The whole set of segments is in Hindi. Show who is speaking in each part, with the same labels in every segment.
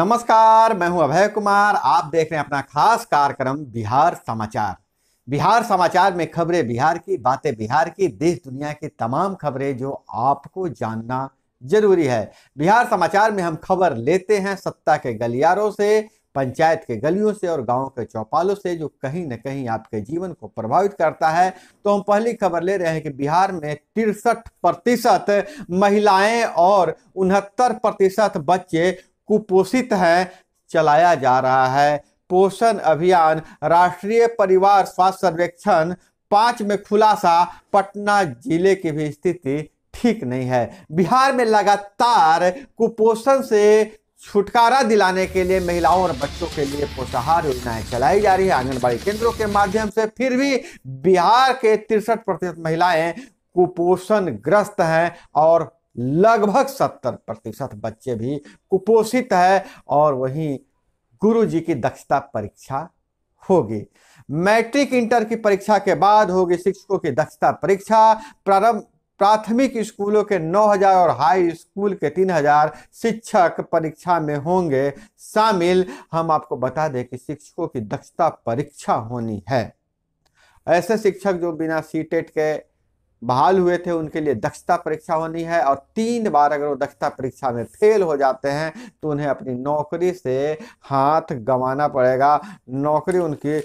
Speaker 1: नमस्कार मैं हूं अभय कुमार आप देख रहे हैं अपना खास कार्यक्रम बिहार समाचार बिहार समाचार में खबरें बिहार की बातें बिहार की देश दुनिया की तमाम खबरें जो आपको जानना जरूरी है बिहार समाचार में हम खबर लेते हैं सत्ता के गलियारों से पंचायत के गलियों से और गांव के चौपालों से जो कहीं ना कहीं आपके जीवन को प्रभावित करता है तो हम पहली खबर ले रहे हैं कि बिहार में तिरसठ प्रतिशत महिलाएं और उनहत्तर प्रतिशत बच्चे कुपोषित है चलाया जा रहा है पोषण अभियान राष्ट्रीय परिवार स्वास्थ्य सर्वेक्षण पाँच में खुलासा पटना जिले की भी स्थिति ठीक नहीं है बिहार में लगातार कुपोषण से छुटकारा दिलाने के लिए महिलाओं और बच्चों के लिए पोषाहार योजनाएं चलाई जा रही है आंगनबाड़ी केंद्रों के माध्यम से फिर भी बिहार के तिरसठ प्रतिशत महिलाएं कुपोषण ग्रस्त हैं और लगभग सत्तर प्रतिशत बच्चे भी कुपोषित है और वहीं गुरु जी की दक्षता परीक्षा होगी मैट्रिक इंटर की परीक्षा के बाद होगी शिक्षकों की दक्षता परीक्षा प्रारंभ प्राथमिक स्कूलों के 9000 और हाई स्कूल के 3000 शिक्षक परीक्षा में होंगे शामिल हम आपको बता दें कि शिक्षकों की दक्षता परीक्षा होनी है ऐसे शिक्षक जो बिना सी टेट के बहाल हुए थे उनके लिए दक्षता परीक्षा होनी है और तीन बार अगर वो दक्षता परीक्षा में फेल हो जाते हैं तो उन्हें अपनी नौकरी से हाथ गंवाना पड़ेगा नौकरी उनकी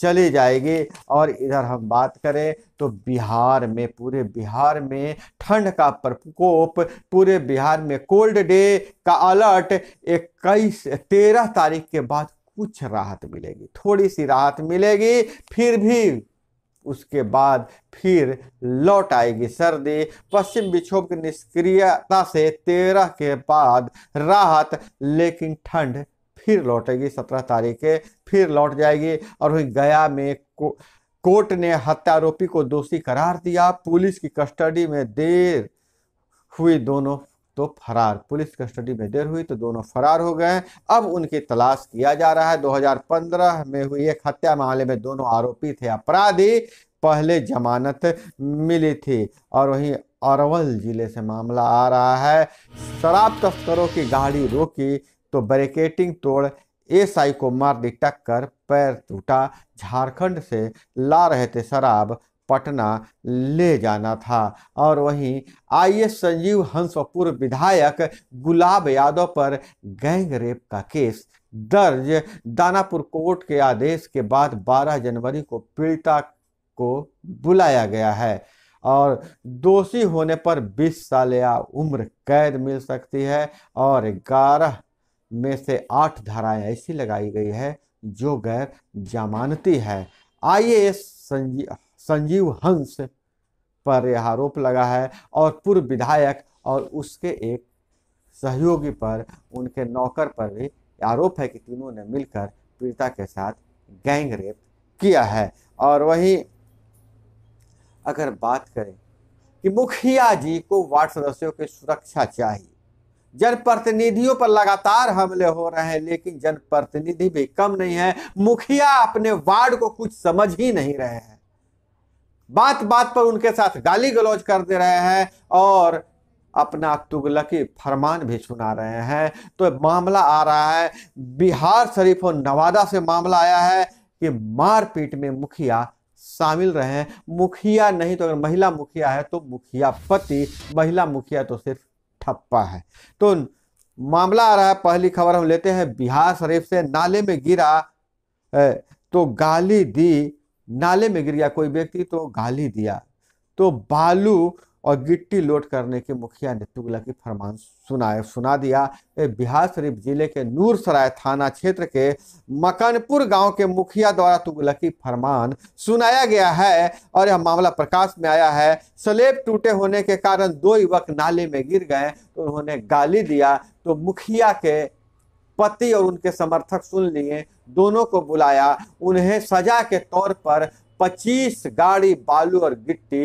Speaker 1: चली जाएगी और इधर हम बात करें तो बिहार में पूरे बिहार में ठंड का प्रकोप पूरे बिहार में कोल्ड डे का अलर्ट इक्कीस तेरह तारीख के बाद कुछ राहत मिलेगी थोड़ी सी राहत मिलेगी फिर भी उसके बाद फिर लौट आएगी सर्दी पश्चिम विक्षोभ की निष्क्रियता से तेरह के बाद राहत लेकिन ठंड फिर लौटेगी सत्रह तारीख के फिर लौट जाएगी और वहीं गया में को, कोर्ट ने हत्यारोपी को दोषी करार दिया पुलिस की कस्टडी में देर हुई दोनों तो फरार पुलिस कस्टडी में देर हुई तो दोनों फरार हो गए अब उनकी तलाश किया जा रहा है 2015 में हुई एक हत्या मामले में दोनों आरोपी थे अपराधी पहले जमानत मिली थी और वहीं अरवल जिले से मामला आ रहा है शराब तस्करों की गाड़ी रोकी तो बैरिकेटिंग तोड़ एसआई को मार दी टक्कर पैर टूटा झारखंड से ला रहे थे शराब पटना ले जाना था और वहीं आई संजीव हंस व पूर्व विधायक गुलाब यादव पर गैंग रेप का केस दर्ज दानापुर कोर्ट के आदेश के बाद 12 जनवरी को पीड़िता को बुलाया गया है और दोषी होने पर 20 साल या उम्र कैद मिल सकती है और 11 में से आठ धाराएं ऐसी लगाई गई है जो गैर जमानती है आई ए संजीव संजीव हंस पर यह आरोप लगा है और पूर्व विधायक और उसके एक सहयोगी पर उनके नौकर पर भी आरोप है कि तीनों ने मिलकर पीड़िता के साथ गैंग रेप किया है और वही अगर बात करें कि मुखिया जी को वार्ड सदस्यों की सुरक्षा चाहिए जनप्रतिनिधियों पर लगातार हमले हो रहे हैं लेकिन जनप्रतिनिधि भी कम नहीं है मुखिया अपने वार्ड को कुछ समझ ही नहीं रहे हैं बात बात पर उनके साथ गाली गलौज कर दे रहे हैं और अपना तुगलकी फरमान भी सुना रहे हैं तो मामला आ रहा है बिहार शरीफ और नवादा से मामला आया है कि मारपीट में मुखिया शामिल रहे हैं मुखिया नहीं तो अगर महिला मुखिया है तो मुखिया पति महिला मुखिया तो सिर्फ ठप्पा है तो मामला आ रहा है पहली खबर हम लेते हैं बिहार शरीफ से नाले में गिरा तो गाली दी नाले में गिर गया कोई व्यक्ति तो गाली दिया तो बालू और गिट्टी लोड करने के मुखिया ने तुगलक की फरमान सुनाए सुना दिया बिहार शरीफ जिले के नूरसराय थाना क्षेत्र के मकानपुर गांव के मुखिया द्वारा तुगलक की फरमान सुनाया गया है और यह मामला प्रकाश में आया है स्लेब टूटे होने के कारण दो युवक नाले में गिर गए तो उन्होंने गाली दिया तो मुखिया के पति और उनके समर्थक सुन लिए दोनों को बुलाया उन्हें सजा के तौर पर 25 गाड़ी बालू और गिट्टी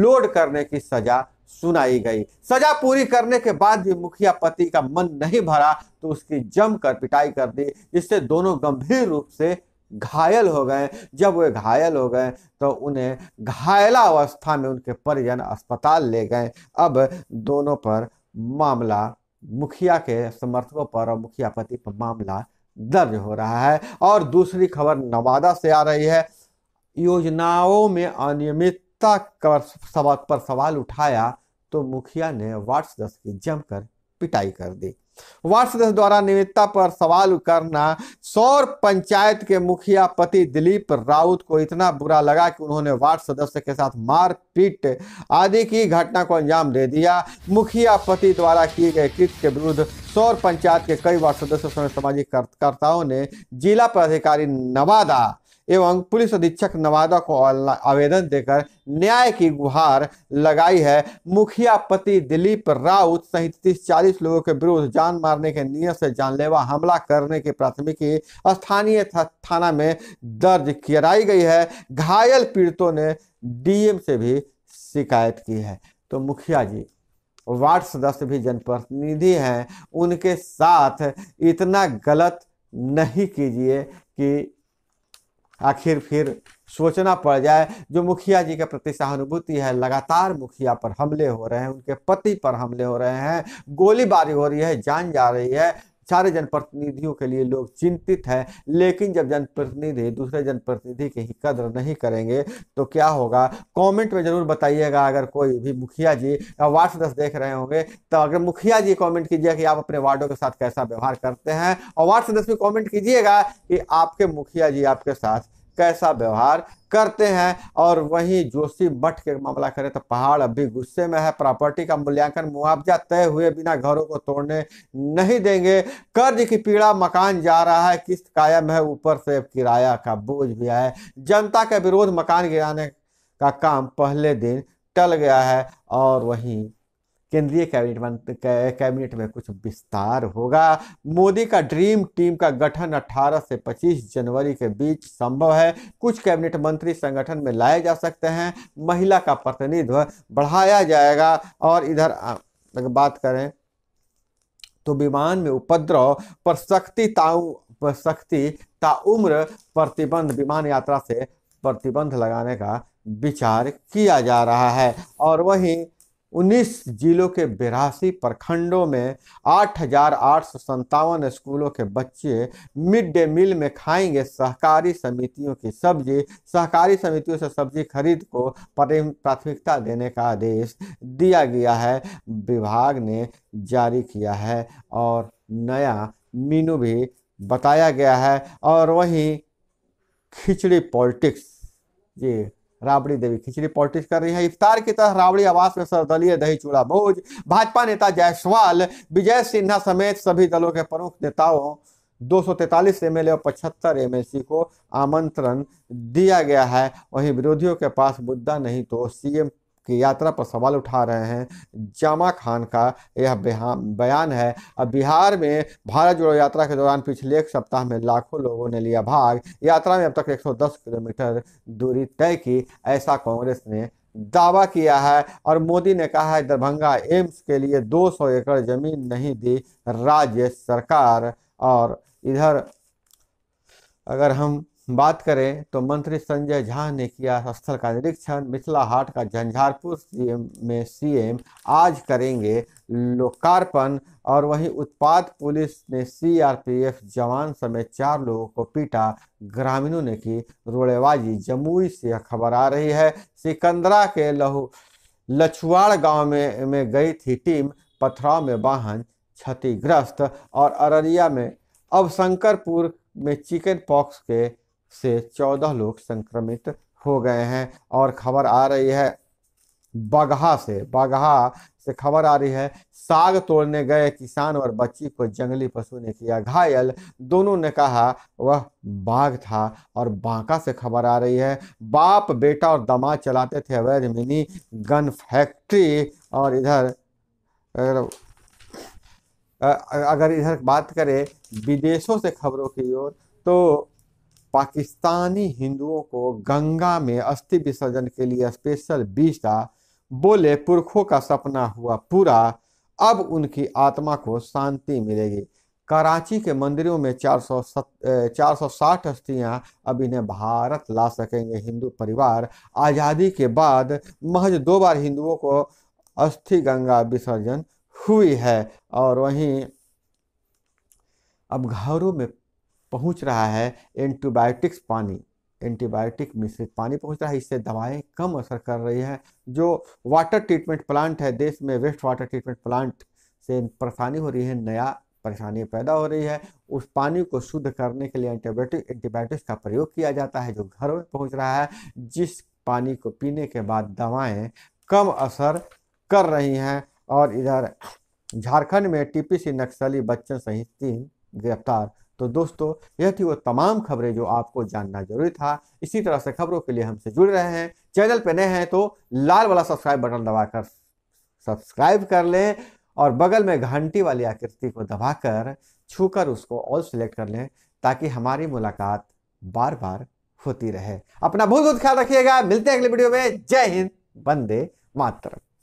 Speaker 1: लोड करने की सजा सुनाई गई सजा पूरी करने के बाद भी मुखिया पति का मन नहीं भरा तो उसकी जमकर पिटाई कर दी जिससे दोनों गंभीर रूप से घायल हो गए जब वे घायल हो गए तो उन्हें घायलावस्था में उनके परिजन अस्पताल ले गए अब दोनों पर मामला मुखिया के समर्थकों पर और मुखिया पति पर मामला दर्ज हो रहा है और दूसरी खबर नवादा से आ रही है योजनाओं में अनियमितता पर सवाल उठाया तो मुखिया ने वार्ड सदस्य की जमकर पिटाई कर दी वार्ड सदस्य द्वारा निविदा पर सवाल करना सौर पंचायत के मुखिया पति दिलीप राउत को इतना बुरा लगा कि उन्होंने वार्ड सदस्य के साथ मारपीट आदि की घटना को अंजाम दे दिया मुखिया पति द्वारा किए गए कृत्य के विरुद्ध सौर पंचायत के कई वार्ड सदस्यों समेत सामाजिक कार्यकर्ताओं ने जिला पदाधिकारी नवादा एवं पुलिस अधीक्षक नवादा को आवेदन देकर न्याय की गुहार लगाई है मुखिया पति दिलीप राउत सहित तीस चालीस लोगों के विरुद्ध जान मारने के नियम से जानलेवा हमला करने की प्राथमिकी स्थानीय था, थाना में दर्ज कराई गई है घायल पीड़ितों ने डीएम से भी शिकायत की है तो मुखिया जी वार्ड सदस्य भी जनप्रतिनिधि हैं उनके साथ इतना गलत नहीं कीजिए कि आखिर फिर सोचना पड़ जाए जो मुखिया जी के प्रति सहानुभूति है लगातार मुखिया पर हमले हो रहे हैं उनके पति पर हमले हो रहे हैं गोलीबारी हो रही है जान जा रही है सारे जनप्रतिनिधियों के लिए लोग चिंतित हैं लेकिन जब जनप्रतिनिधि दूसरे जनप्रतिनिधि की ही कदर नहीं करेंगे तो क्या होगा कमेंट में ज़रूर बताइएगा अगर कोई भी मुखिया जी वार्ड सदस्य देख रहे होंगे तो अगर मुखिया जी कमेंट कीजिएगा कि आप अपने वार्डों के साथ कैसा व्यवहार करते हैं और वार्ड सदस्य भी कॉमेंट कीजिएगा कि आपके मुखिया जी आपके साथ कैसा व्यवहार करते हैं और वहीं जोशी मठ के मामला करें तो पहाड़ अभी गुस्से में है प्रॉपर्टी का मूल्यांकन मुआवजा तय हुए बिना घरों को तोड़ने नहीं देंगे कर्ज की पीड़ा मकान जा रहा है किस्त कायम है ऊपर से किराया का बोझ भी है जनता का विरोध मकान गिराने का काम पहले दिन टल गया है और वहीं केंद्रीय कैबिनेट कैबिनेट में कुछ विस्तार होगा मोदी का ड्रीम टीम का गठन 18 से 25 जनवरी के बीच संभव है कुछ कैबिनेट मंत्री संगठन में लाए जा सकते हैं महिला का प्रतिनिधित्व बढ़ाया जाएगा और इधर अगर बात करें तो विमान में उपद्रव पर सख्ती ताऊ पर सख्ती ताउम्र प्रतिबंध विमान यात्रा से प्रतिबंध लगाने का विचार किया जा रहा है और वहीं 19 जिलों के बिरासी प्रखंडों में आठ हजार आठ सौ संतावन स्कूलों के बच्चे मिड डे मील में खाएंगे सहकारी समितियों की सब्जी सहकारी समितियों से सब्जी खरीद को प्राथमिकता देने का आदेश दिया गया है विभाग ने जारी किया है और नया मीनू भी बताया गया है और वहीं खिचड़ी पॉलिटिक्स जी राबड़ी देवी खिचड़ी पॉलिटिक्स कर रही है इफ्तार की तरह राबड़ी आवास में सर्वदलीय दही चूड़ा भोज भाजपा नेता जायसवाल विजय सिन्हा समेत सभी दलों के प्रमुख नेताओं दो सौ तैतालीस एम और पचहत्तर एम को आमंत्रण दिया गया है वहीं विरोधियों के पास मुद्दा नहीं तो सीएम की यात्रा पर सवाल उठा रहे हैं जामा खान का यह बयान है अब बिहार में भारत जोड़ो यात्रा के दौरान पिछले एक सप्ताह में लाखों लोगों ने लिया भाग यात्रा में अब तक 110 किलोमीटर दूरी तय की ऐसा कांग्रेस ने दावा किया है और मोदी ने कहा है दरभंगा एम्स के लिए 200 एकड़ जमीन नहीं दी राज्य सरकार और इधर अगर हम बात करें तो मंत्री संजय झा ने किया स्थल का निरीक्षण मिथिला हाट का झंझारपुर सीएम में सीएम आज करेंगे लोकार्पण और वहीं उत्पाद पुलिस ने सीआरपीएफ जवान समेत चार लोगों को पीटा ग्रामीणों ने की रोड़ेबाजी जमुई से खबर आ रही है सिकंदरा के लहू लछुआड़ गांव में, में गई थी टीम पथराव में वाहन क्षतिग्रस्त और अररिया में अब शंकरपुर में चिकन पॉक्स के से चौदह लोग संक्रमित हो गए हैं और खबर आ रही है बगहा से बगहा से खबर आ रही है साग तोड़ने गए किसान और बच्ची को जंगली पशु ने किया घायल दोनों ने कहा वह बाघ था और बांका से खबर आ रही है बाप बेटा और दमा चलाते थे अवैध मिनी गन फैक्ट्री और इधर अगर इधर बात करें विदेशों से खबरों की ओर तो पाकिस्तानी हिंदुओं को गंगा में अस्थि विसर्जन के लिए स्पेशल वीजा बोले पुरखों का सपना हुआ पूरा अब उनकी आत्मा को शांति मिलेगी कराची के मंदिरों में चार सौ चार सौ साठ अब इन्हें भारत ला सकेंगे हिंदू परिवार आज़ादी के बाद महज दो बार हिंदुओं को अस्थि गंगा विसर्जन हुई है और वहीं अब घरों में पहुंच रहा है एंटीबायोटिक्स पानी एंटीबायोटिक मिश्रित पानी पहुंच रहा है इससे दवाएं कम असर कर रही है जो वाटर ट्रीटमेंट प्लांट है देश में वेस्ट वाटर ट्रीटमेंट प्लांट से परेशानी हो रही है नया परेशानी पैदा हो रही है उस पानी को शुद्ध करने के लिए एंटीबायोटिक एंटीबायोटिक्स का प्रयोग किया जाता है जो घर में पहुँच रहा है जिस पानी को पीने के बाद दवाएँ कम असर कर रही हैं और इधर झारखंड में टीपीसी नक्सली बच्चन सहित तीन गिरफ्तार तो दोस्तों यह थी वो तमाम खबरें जो आपको जानना जरूरी था इसी तरह से खबरों के लिए हमसे जुड़ रहे हैं चैनल पर नए हैं तो लाल वाला सब्सक्राइब बटन दबाकर सब्सक्राइब कर लें और बगल में घंटी वाली आकृति को दबाकर छूकर उसको ऑल सेलेक्ट कर लें ताकि हमारी मुलाकात बार बार होती रहे अपना बहुत बहुत ख्याल रखिएगा मिलते हैं अगले वीडियो में जय हिंद वंदे मातरम